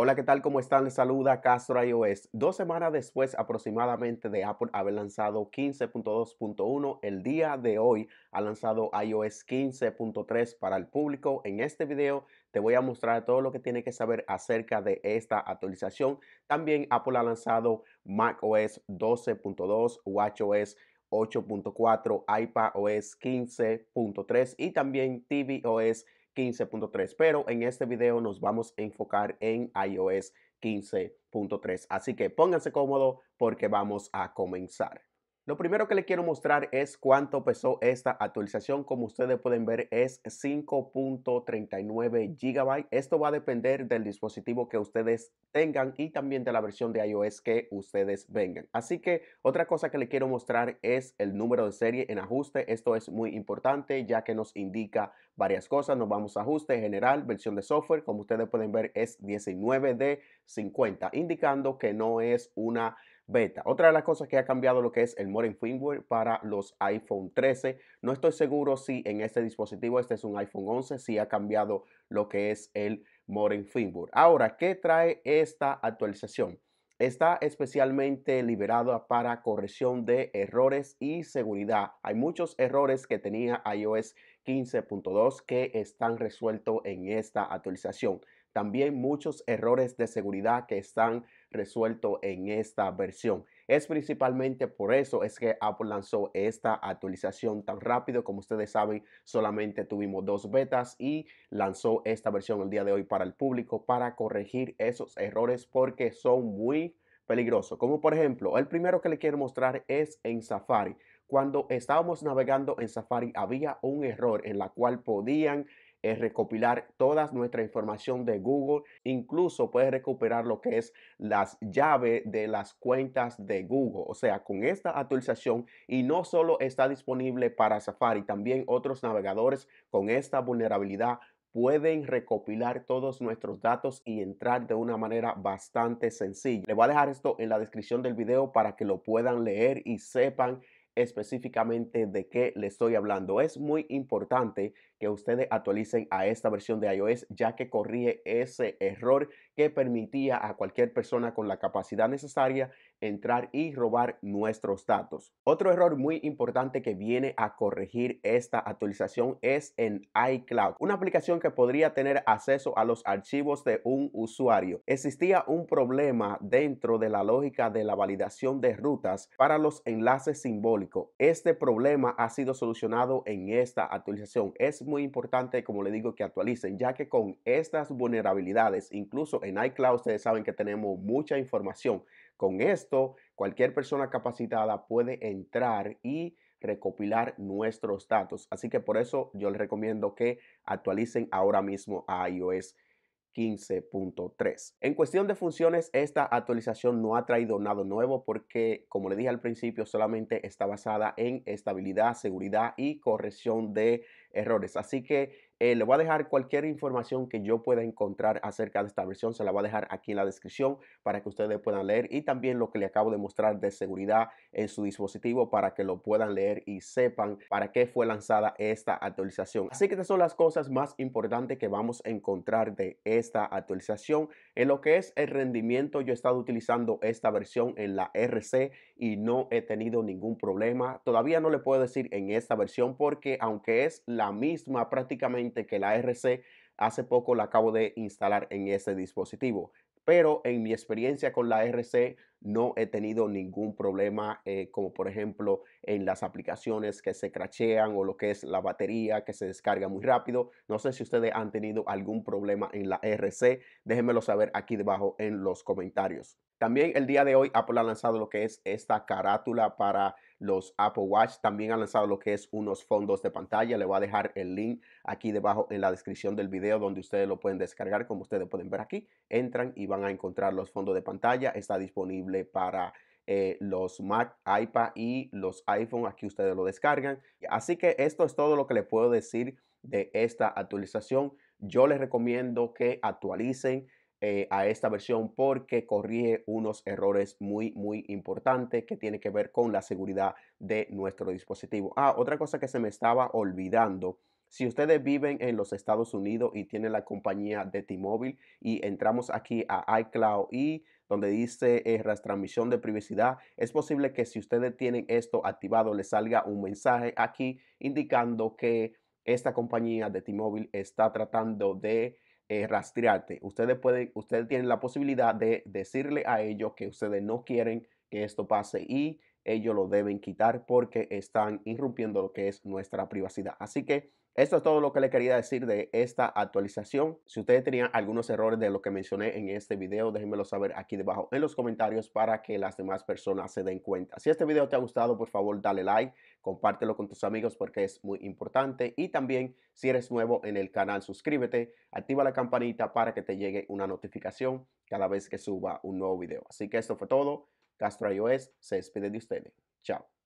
Hola, ¿qué tal? ¿Cómo están? Les saluda Castro iOS. Dos semanas después aproximadamente de Apple haber lanzado 15.2.1, el día de hoy ha lanzado iOS 15.3 para el público. En este video te voy a mostrar todo lo que tiene que saber acerca de esta actualización. También Apple ha lanzado macOS 12.2, WatchOS 8.4, iPadOS 15.3 y también tvOS 15.3. 15.3, pero en este video nos vamos a enfocar en iOS 15.3. Así que pónganse cómodo porque vamos a comenzar. Lo primero que le quiero mostrar es cuánto pesó esta actualización. Como ustedes pueden ver es 5.39 GB. Esto va a depender del dispositivo que ustedes tengan y también de la versión de iOS que ustedes vengan. Así que otra cosa que le quiero mostrar es el número de serie en ajuste. Esto es muy importante ya que nos indica varias cosas. Nos vamos a ajuste general, versión de software. Como ustedes pueden ver es 19 de 50, indicando que no es una beta. Otra de las cosas que ha cambiado lo que es el Modern Firmware para los iPhone 13. No estoy seguro si en este dispositivo, este es un iPhone 11, si ha cambiado lo que es el Modern Firmware. Ahora, ¿qué trae esta actualización? Está especialmente liberada para corrección de errores y seguridad. Hay muchos errores que tenía iOS 15.2 que están resueltos en esta actualización. También muchos errores de seguridad que están resuelto en esta versión. Es principalmente por eso es que Apple lanzó esta actualización tan rápido. Como ustedes saben, solamente tuvimos dos betas y lanzó esta versión el día de hoy para el público para corregir esos errores porque son muy peligrosos. Como por ejemplo, el primero que le quiero mostrar es en Safari. Cuando estábamos navegando en Safari había un error en la cual podían es recopilar toda nuestra información de Google. Incluso puede recuperar lo que es las llaves de las cuentas de Google. O sea, con esta actualización y no solo está disponible para Safari, también otros navegadores con esta vulnerabilidad pueden recopilar todos nuestros datos y entrar de una manera bastante sencilla. Le voy a dejar esto en la descripción del video para que lo puedan leer y sepan específicamente de qué le estoy hablando. Es muy importante que ustedes actualicen a esta versión de iOS ya que corrige ese error que permitía a cualquier persona con la capacidad necesaria entrar y robar nuestros datos. Otro error muy importante que viene a corregir esta actualización es en iCloud, una aplicación que podría tener acceso a los archivos de un usuario. Existía un problema dentro de la lógica de la validación de rutas para los enlaces simbólicos. Este problema ha sido solucionado en esta actualización. Es muy importante, como le digo, que actualicen, ya que con estas vulnerabilidades, incluso en iCloud, ustedes saben que tenemos mucha información con esto, cualquier persona capacitada puede entrar y recopilar nuestros datos. Así que por eso yo les recomiendo que actualicen ahora mismo a iOS 15.3. En cuestión de funciones, esta actualización no ha traído nada nuevo porque, como le dije al principio, solamente está basada en estabilidad, seguridad y corrección de errores. Así que eh, le voy a dejar cualquier información que yo pueda encontrar acerca de esta versión, se la voy a dejar aquí en la descripción para que ustedes puedan leer y también lo que le acabo de mostrar de seguridad en su dispositivo para que lo puedan leer y sepan para qué fue lanzada esta actualización. Así que estas son las cosas más importantes que vamos a encontrar de esta actualización. En lo que es el rendimiento, yo he estado utilizando esta versión en la RC y no he tenido ningún problema. Todavía no le puedo decir en esta versión porque aunque es la misma prácticamente que la RC, hace poco la acabo de instalar en ese dispositivo. Pero en mi experiencia con la RC no he tenido ningún problema, eh, como por ejemplo en las aplicaciones que se crachean o lo que es la batería que se descarga muy rápido. No sé si ustedes han tenido algún problema en la RC. Déjenmelo saber aquí debajo en los comentarios. También el día de hoy Apple ha lanzado lo que es esta carátula para los Apple Watch. También ha lanzado lo que es unos fondos de pantalla. Le voy a dejar el link aquí debajo en la descripción del video donde ustedes lo pueden descargar. Como ustedes pueden ver aquí, entran y van a encontrar los fondos de pantalla. Está disponible para eh, los Mac, iPad y los iPhone. Aquí ustedes lo descargan. Así que esto es todo lo que les puedo decir de esta actualización. Yo les recomiendo que actualicen eh, a esta versión porque corrige unos errores muy, muy importantes que tienen que ver con la seguridad de nuestro dispositivo. Ah, otra cosa que se me estaba olvidando. Si ustedes viven en los Estados Unidos y tienen la compañía de T-Mobile y entramos aquí a iCloud y donde dice eh, transmisión de privacidad, es posible que si ustedes tienen esto activado les salga un mensaje aquí indicando que esta compañía de T-Mobile está tratando de eh, rastrearte. Ustedes pueden, ustedes tienen la posibilidad de decirle a ellos que ustedes no quieren que esto pase y ellos lo deben quitar porque están irrumpiendo lo que es nuestra privacidad. Así que esto es todo lo que le quería decir de esta actualización. Si ustedes tenían algunos errores de lo que mencioné en este video, déjenmelo saber aquí debajo en los comentarios para que las demás personas se den cuenta. Si este video te ha gustado, por favor, dale like, compártelo con tus amigos porque es muy importante. Y también, si eres nuevo en el canal, suscríbete, activa la campanita para que te llegue una notificación cada vez que suba un nuevo video. Así que esto fue todo. Castro iOS se despide de ustedes. Chao.